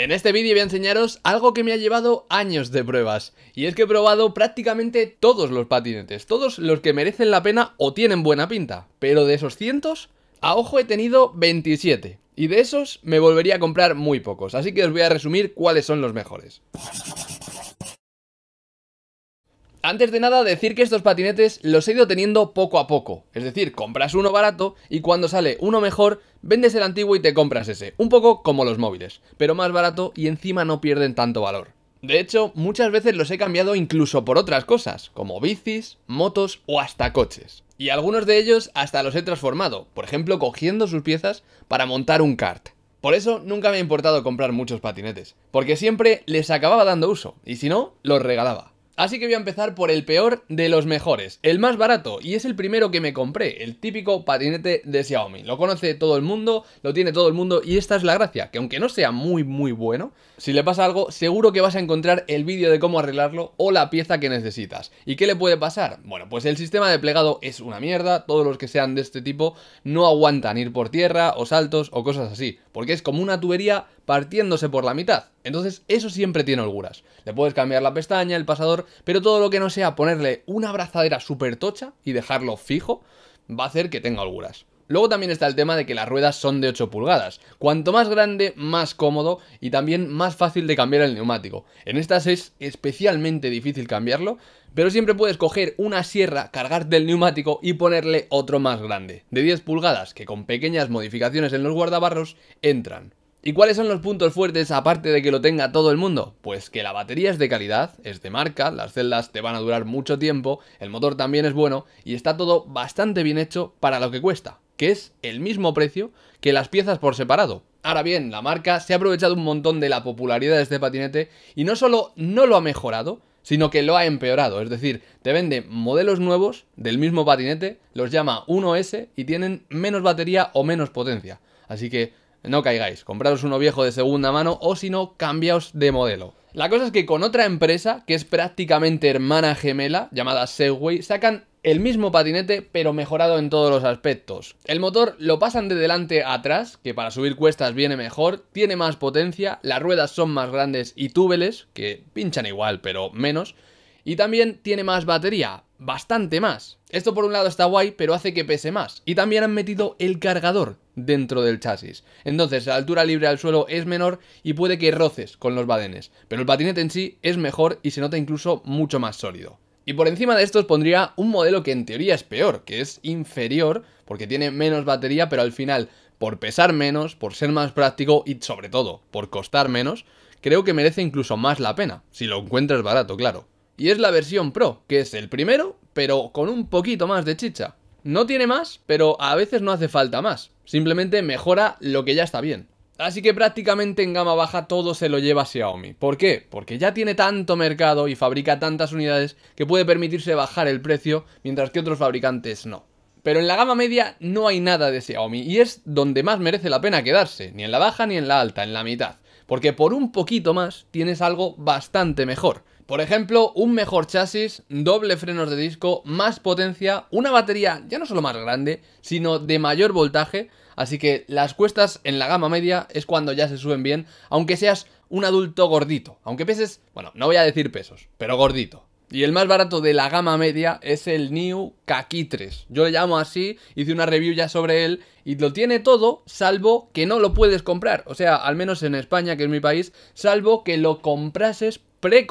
En este vídeo voy a enseñaros algo que me ha llevado años de pruebas y es que he probado prácticamente todos los patinetes, todos los que merecen la pena o tienen buena pinta, pero de esos cientos, a ojo he tenido 27 y de esos me volvería a comprar muy pocos, así que os voy a resumir cuáles son los mejores. Antes de nada, decir que estos patinetes los he ido teniendo poco a poco. Es decir, compras uno barato y cuando sale uno mejor, vendes el antiguo y te compras ese. Un poco como los móviles, pero más barato y encima no pierden tanto valor. De hecho, muchas veces los he cambiado incluso por otras cosas, como bicis, motos o hasta coches. Y algunos de ellos hasta los he transformado, por ejemplo cogiendo sus piezas para montar un kart. Por eso nunca me ha importado comprar muchos patinetes, porque siempre les acababa dando uso, y si no, los regalaba. Así que voy a empezar por el peor de los mejores, el más barato, y es el primero que me compré, el típico patinete de Xiaomi. Lo conoce todo el mundo, lo tiene todo el mundo, y esta es la gracia, que aunque no sea muy muy bueno, si le pasa algo, seguro que vas a encontrar el vídeo de cómo arreglarlo o la pieza que necesitas. ¿Y qué le puede pasar? Bueno, pues el sistema de plegado es una mierda, todos los que sean de este tipo no aguantan ir por tierra o saltos o cosas así porque es como una tubería partiéndose por la mitad. Entonces eso siempre tiene holguras. Le puedes cambiar la pestaña, el pasador, pero todo lo que no sea ponerle una abrazadera súper tocha y dejarlo fijo, va a hacer que tenga holguras. Luego también está el tema de que las ruedas son de 8 pulgadas. Cuanto más grande, más cómodo y también más fácil de cambiar el neumático. En estas es especialmente difícil cambiarlo, pero siempre puedes coger una sierra, cargarte del neumático y ponerle otro más grande, de 10 pulgadas, que con pequeñas modificaciones en los guardabarros entran. ¿Y cuáles son los puntos fuertes aparte de que lo tenga todo el mundo? Pues que la batería es de calidad, es de marca, las celdas te van a durar mucho tiempo, el motor también es bueno y está todo bastante bien hecho para lo que cuesta que es el mismo precio que las piezas por separado. Ahora bien, la marca se ha aprovechado un montón de la popularidad de este patinete y no solo no lo ha mejorado, sino que lo ha empeorado. Es decir, te vende modelos nuevos del mismo patinete, los llama 1S y tienen menos batería o menos potencia. Así que no caigáis, compraros uno viejo de segunda mano o si no, cambiaos de modelo. La cosa es que con otra empresa, que es prácticamente hermana gemela, llamada Segway, sacan el mismo patinete pero mejorado en todos los aspectos. El motor lo pasan de delante a atrás, que para subir cuestas viene mejor, tiene más potencia, las ruedas son más grandes y túbeles, que pinchan igual pero menos, y también tiene más batería, bastante más. Esto por un lado está guay, pero hace que pese más. Y también han metido el cargador dentro del chasis. Entonces la altura libre al suelo es menor y puede que roces con los badenes, pero el patinete en sí es mejor y se nota incluso mucho más sólido. Y por encima de estos pondría un modelo que en teoría es peor, que es inferior, porque tiene menos batería, pero al final, por pesar menos, por ser más práctico y sobre todo, por costar menos, creo que merece incluso más la pena, si lo encuentras barato, claro. Y es la versión Pro, que es el primero, pero con un poquito más de chicha. No tiene más, pero a veces no hace falta más. Simplemente mejora lo que ya está bien. Así que prácticamente en gama baja todo se lo lleva Xiaomi. ¿Por qué? Porque ya tiene tanto mercado y fabrica tantas unidades que puede permitirse bajar el precio mientras que otros fabricantes no. Pero en la gama media no hay nada de Xiaomi y es donde más merece la pena quedarse, ni en la baja ni en la alta, en la mitad. Porque por un poquito más tienes algo bastante mejor. Por ejemplo, un mejor chasis, doble frenos de disco, más potencia, una batería ya no solo más grande, sino de mayor voltaje, Así que las cuestas en la gama media es cuando ya se suben bien, aunque seas un adulto gordito. Aunque peses, bueno, no voy a decir pesos, pero gordito. Y el más barato de la gama media es el New Kaki 3. Yo le llamo así, hice una review ya sobre él y lo tiene todo, salvo que no lo puedes comprar. O sea, al menos en España, que es mi país, salvo que lo comprases, pre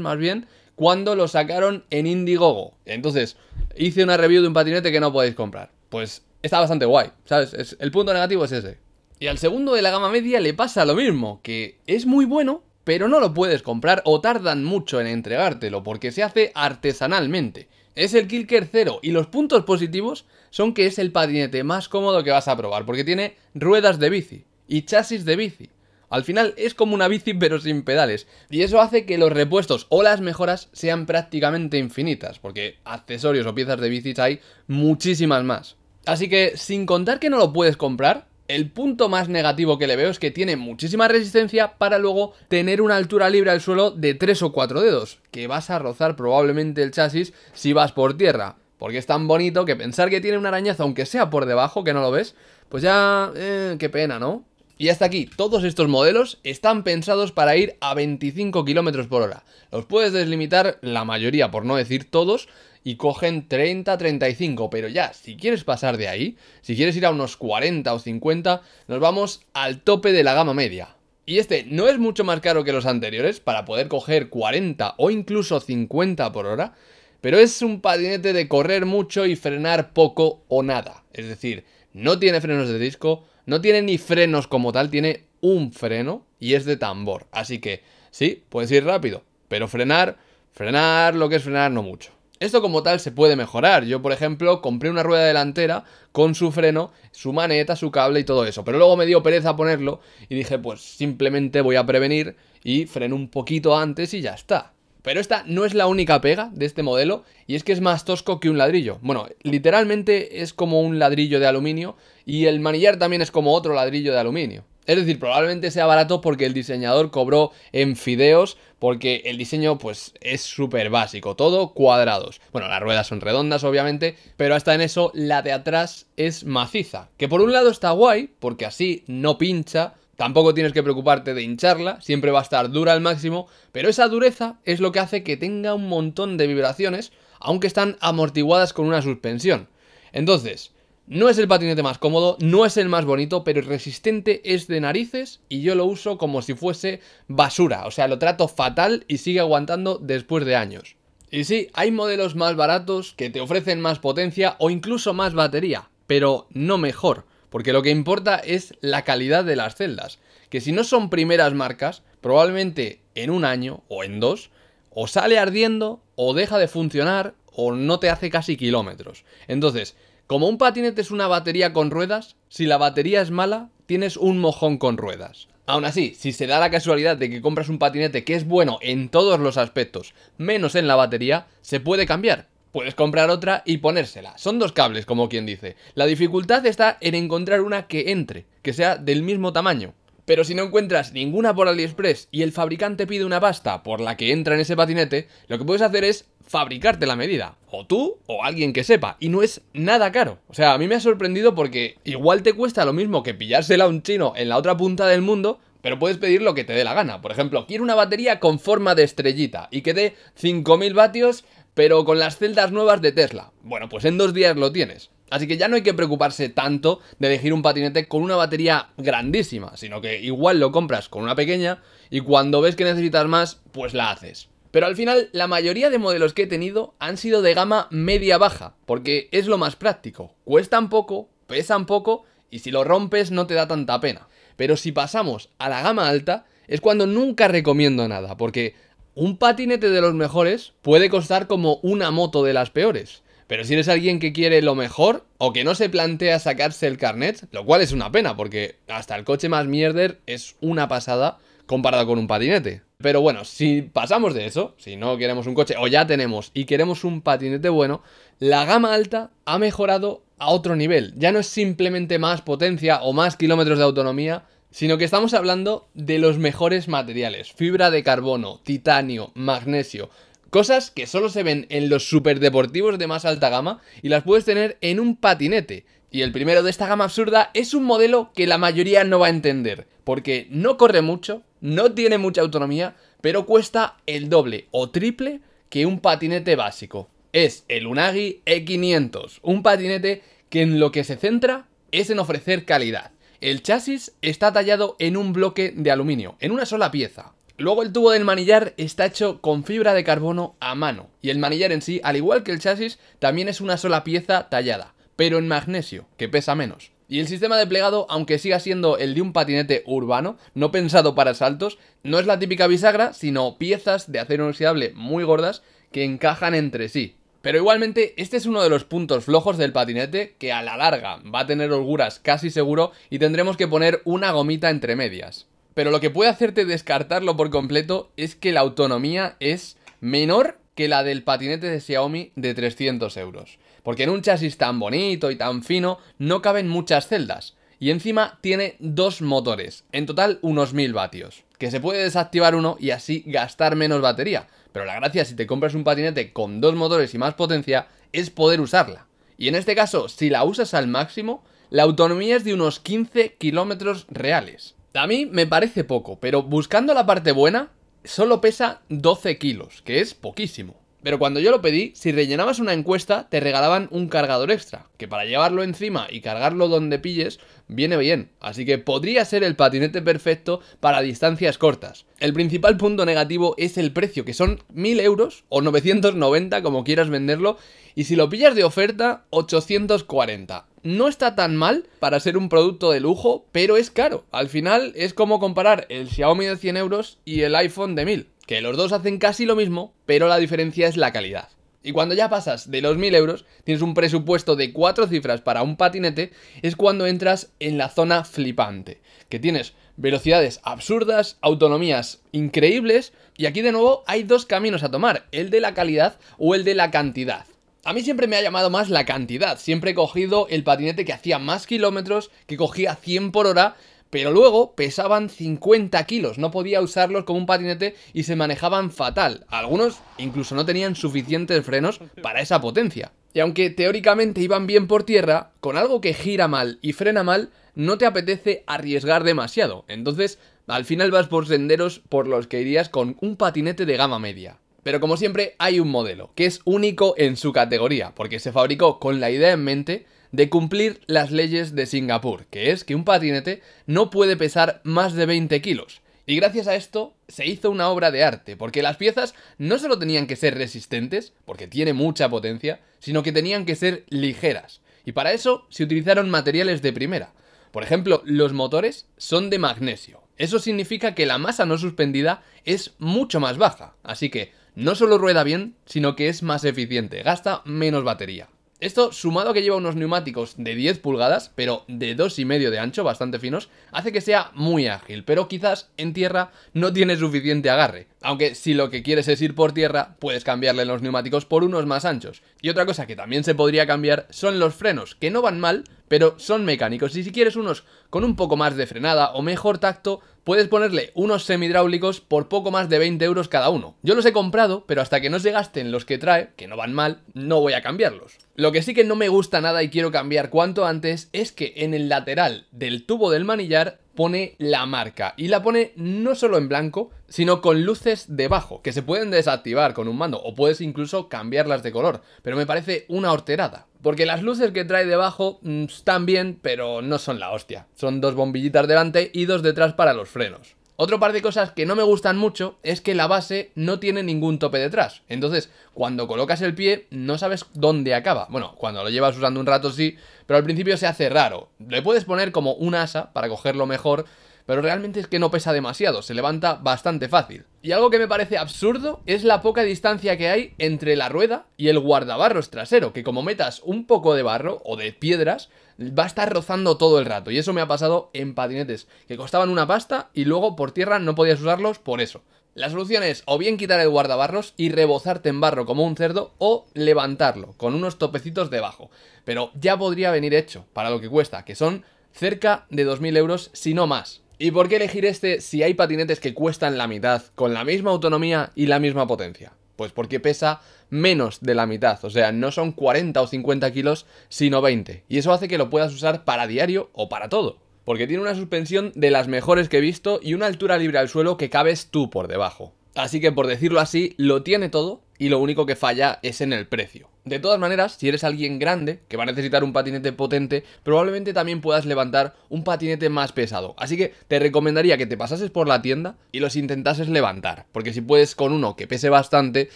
más bien, cuando lo sacaron en Indiegogo. Entonces, hice una review de un patinete que no podéis comprar. Pues está bastante guay, ¿sabes? el punto negativo es ese. Y al segundo de la gama media le pasa lo mismo, que es muy bueno, pero no lo puedes comprar o tardan mucho en entregártelo porque se hace artesanalmente. Es el Kilker 0 y los puntos positivos son que es el patinete más cómodo que vas a probar porque tiene ruedas de bici y chasis de bici. Al final es como una bici pero sin pedales y eso hace que los repuestos o las mejoras sean prácticamente infinitas porque accesorios o piezas de bicis hay muchísimas más. Así que, sin contar que no lo puedes comprar, el punto más negativo que le veo es que tiene muchísima resistencia para luego tener una altura libre al suelo de 3 o 4 dedos, que vas a rozar probablemente el chasis si vas por tierra. Porque es tan bonito que pensar que tiene una arañazo, aunque sea por debajo, que no lo ves, pues ya... Eh, qué pena, ¿no? Y hasta aquí, todos estos modelos están pensados para ir a 25 km por hora. Los puedes deslimitar, la mayoría por no decir todos, y cogen 30, 35, pero ya, si quieres pasar de ahí, si quieres ir a unos 40 o 50, nos vamos al tope de la gama media. Y este no es mucho más caro que los anteriores para poder coger 40 o incluso 50 por hora, pero es un patinete de correr mucho y frenar poco o nada. Es decir, no tiene frenos de disco, no tiene ni frenos como tal, tiene un freno y es de tambor. Así que sí, puedes ir rápido, pero frenar, frenar lo que es frenar no mucho. Esto como tal se puede mejorar. Yo, por ejemplo, compré una rueda delantera con su freno, su maneta, su cable y todo eso. Pero luego me dio pereza ponerlo y dije, pues simplemente voy a prevenir y freno un poquito antes y ya está. Pero esta no es la única pega de este modelo y es que es más tosco que un ladrillo. Bueno, literalmente es como un ladrillo de aluminio y el manillar también es como otro ladrillo de aluminio. Es decir, probablemente sea barato porque el diseñador cobró en fideos, porque el diseño pues es súper básico, todo cuadrados. Bueno, las ruedas son redondas obviamente, pero hasta en eso la de atrás es maciza. Que por un lado está guay, porque así no pincha, Tampoco tienes que preocuparte de hincharla, siempre va a estar dura al máximo, pero esa dureza es lo que hace que tenga un montón de vibraciones, aunque están amortiguadas con una suspensión. Entonces, no es el patinete más cómodo, no es el más bonito, pero el resistente es de narices y yo lo uso como si fuese basura, o sea, lo trato fatal y sigue aguantando después de años. Y sí, hay modelos más baratos que te ofrecen más potencia o incluso más batería, pero no mejor, porque lo que importa es la calidad de las celdas, que si no son primeras marcas, probablemente en un año o en dos, o sale ardiendo, o deja de funcionar, o no te hace casi kilómetros. Entonces, como un patinete es una batería con ruedas, si la batería es mala, tienes un mojón con ruedas. Aún así, si se da la casualidad de que compras un patinete que es bueno en todos los aspectos, menos en la batería, se puede cambiar. Puedes comprar otra y ponérsela. Son dos cables, como quien dice. La dificultad está en encontrar una que entre, que sea del mismo tamaño. Pero si no encuentras ninguna por AliExpress y el fabricante pide una pasta por la que entra en ese patinete, lo que puedes hacer es fabricarte la medida, o tú o alguien que sepa, y no es nada caro. O sea, a mí me ha sorprendido porque igual te cuesta lo mismo que pillársela a un chino en la otra punta del mundo, pero puedes pedir lo que te dé la gana. Por ejemplo, quiero una batería con forma de estrellita y que dé 5000 vatios, pero con las celdas nuevas de Tesla. Bueno, pues en dos días lo tienes. Así que ya no hay que preocuparse tanto de elegir un patinete con una batería grandísima, sino que igual lo compras con una pequeña y cuando ves que necesitas más, pues la haces. Pero al final la mayoría de modelos que he tenido han sido de gama media-baja, porque es lo más práctico. Cuestan poco, pesan poco y si lo rompes no te da tanta pena. Pero si pasamos a la gama alta es cuando nunca recomiendo nada, porque un patinete de los mejores puede costar como una moto de las peores. Pero si eres alguien que quiere lo mejor o que no se plantea sacarse el carnet, lo cual es una pena porque hasta el coche más mierder es una pasada comparado con un patinete. Pero bueno, si pasamos de eso, si no queremos un coche o ya tenemos y queremos un patinete bueno, la gama alta ha mejorado a otro nivel. Ya no es simplemente más potencia o más kilómetros de autonomía, sino que estamos hablando de los mejores materiales. Fibra de carbono, titanio, magnesio. Cosas que solo se ven en los superdeportivos de más alta gama y las puedes tener en un patinete. Y el primero de esta gama absurda es un modelo que la mayoría no va a entender porque no corre mucho, no tiene mucha autonomía, pero cuesta el doble o triple que un patinete básico. Es el Unagi E500, un patinete que en lo que se centra es en ofrecer calidad. El chasis está tallado en un bloque de aluminio, en una sola pieza. Luego el tubo del manillar está hecho con fibra de carbono a mano, y el manillar en sí, al igual que el chasis, también es una sola pieza tallada, pero en magnesio, que pesa menos. Y el sistema de plegado, aunque siga siendo el de un patinete urbano, no pensado para saltos, no es la típica bisagra, sino piezas de acero inoxidable muy gordas que encajan entre sí. Pero igualmente, este es uno de los puntos flojos del patinete que a la larga va a tener holguras casi seguro y tendremos que poner una gomita entre medias. Pero lo que puede hacerte descartarlo por completo es que la autonomía es menor que la del patinete de Xiaomi de 300 euros porque en un chasis tan bonito y tan fino no caben muchas celdas. Y encima tiene dos motores, en total unos 1000 vatios, que se puede desactivar uno y así gastar menos batería. Pero la gracia si te compras un patinete con dos motores y más potencia es poder usarla. Y en este caso, si la usas al máximo, la autonomía es de unos 15 kilómetros reales. A mí me parece poco, pero buscando la parte buena, solo pesa 12 kilos, que es poquísimo. Pero cuando yo lo pedí, si rellenabas una encuesta, te regalaban un cargador extra, que para llevarlo encima y cargarlo donde pilles, viene bien. Así que podría ser el patinete perfecto para distancias cortas. El principal punto negativo es el precio, que son 1000 euros o 990 como quieras venderlo, y si lo pillas de oferta, 840. No está tan mal para ser un producto de lujo, pero es caro. Al final es como comparar el Xiaomi de 100 euros y el iPhone de 1000 los dos hacen casi lo mismo, pero la diferencia es la calidad. Y cuando ya pasas de los 1000 euros, tienes un presupuesto de cuatro cifras para un patinete, es cuando entras en la zona flipante, que tienes velocidades absurdas, autonomías increíbles, y aquí de nuevo hay dos caminos a tomar, el de la calidad o el de la cantidad. A mí siempre me ha llamado más la cantidad, siempre he cogido el patinete que hacía más kilómetros, que cogía 100 por hora pero luego pesaban 50 kilos, no podía usarlos como un patinete y se manejaban fatal. Algunos incluso no tenían suficientes frenos para esa potencia. Y aunque teóricamente iban bien por tierra, con algo que gira mal y frena mal, no te apetece arriesgar demasiado. Entonces, al final vas por senderos por los que irías con un patinete de gama media. Pero como siempre, hay un modelo, que es único en su categoría, porque se fabricó con la idea en mente de cumplir las leyes de Singapur, que es que un patinete no puede pesar más de 20 kilos. Y gracias a esto se hizo una obra de arte, porque las piezas no solo tenían que ser resistentes, porque tiene mucha potencia, sino que tenían que ser ligeras. Y para eso se utilizaron materiales de primera. Por ejemplo, los motores son de magnesio. Eso significa que la masa no suspendida es mucho más baja, así que no solo rueda bien, sino que es más eficiente, gasta menos batería. Esto, sumado a que lleva unos neumáticos de 10 pulgadas, pero de 2,5 de ancho, bastante finos, hace que sea muy ágil, pero quizás en tierra no tiene suficiente agarre. Aunque si lo que quieres es ir por tierra, puedes cambiarle los neumáticos por unos más anchos. Y otra cosa que también se podría cambiar son los frenos, que no van mal, pero son mecánicos. Y si quieres unos con un poco más de frenada o mejor tacto, puedes ponerle unos semihidráulicos por poco más de 20 euros cada uno. Yo los he comprado, pero hasta que no se gasten los que trae, que no van mal, no voy a cambiarlos. Lo que sí que no me gusta nada y quiero cambiar cuanto antes es que en el lateral del tubo del manillar pone la marca y la pone no solo en blanco, sino con luces debajo, que se pueden desactivar con un mando o puedes incluso cambiarlas de color, pero me parece una horterada. Porque las luces que trae debajo mm, están bien, pero no son la hostia. Son dos bombillitas delante y dos detrás para los frenos. Otro par de cosas que no me gustan mucho es que la base no tiene ningún tope detrás. Entonces, cuando colocas el pie, no sabes dónde acaba. Bueno, cuando lo llevas usando un rato sí, pero al principio se hace raro. Le puedes poner como un asa para cogerlo mejor, pero realmente es que no pesa demasiado, se levanta bastante fácil. Y algo que me parece absurdo es la poca distancia que hay entre la rueda y el guardabarros trasero, que como metas un poco de barro o de piedras, va a estar rozando todo el rato. Y eso me ha pasado en patinetes, que costaban una pasta y luego por tierra no podías usarlos por eso. La solución es o bien quitar el guardabarros y rebozarte en barro como un cerdo o levantarlo con unos topecitos debajo. Pero ya podría venir hecho, para lo que cuesta, que son cerca de 2.000 euros si no más. ¿Y por qué elegir este si hay patinetes que cuestan la mitad, con la misma autonomía y la misma potencia? Pues porque pesa menos de la mitad, o sea, no son 40 o 50 kilos, sino 20. Y eso hace que lo puedas usar para diario o para todo. Porque tiene una suspensión de las mejores que he visto y una altura libre al suelo que cabes tú por debajo. Así que por decirlo así, lo tiene todo y lo único que falla es en el precio. De todas maneras, si eres alguien grande que va a necesitar un patinete potente, probablemente también puedas levantar un patinete más pesado. Así que te recomendaría que te pasases por la tienda y los intentases levantar, porque si puedes con uno que pese bastante,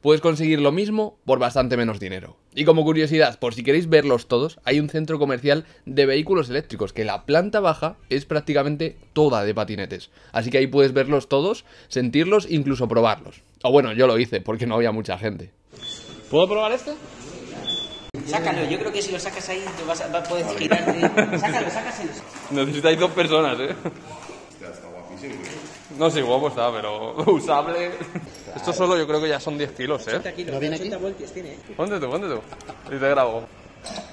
puedes conseguir lo mismo por bastante menos dinero. Y como curiosidad, por si queréis verlos todos, hay un centro comercial de vehículos eléctricos, que la planta baja es prácticamente toda de patinetes. Así que ahí puedes verlos todos, sentirlos, incluso probarlos. O bueno, yo lo hice porque no había mucha gente. ¿Puedo probar este? Sácalo, yo creo que si lo sacas ahí te vas a, poder eh. Sácalo, sácaselo. Necesitáis dos personas, ¿eh? está guapísimo. Eh. No, sí, guapo está, pero usable. Esto solo yo creo que ya son 10 kilos, ¿eh? ¿No viene 80 voltios tiene. Eh. Ponte tú, ponte tú. Y te grabo.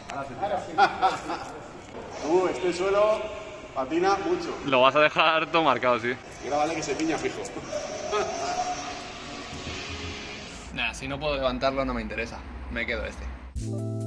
Ahora sí. Uh, este suelo patina mucho. Lo vas a dejar todo marcado, sí. Grábale que se piña fijo. Si no puedo levantarlo, no me interesa. Me quedo este.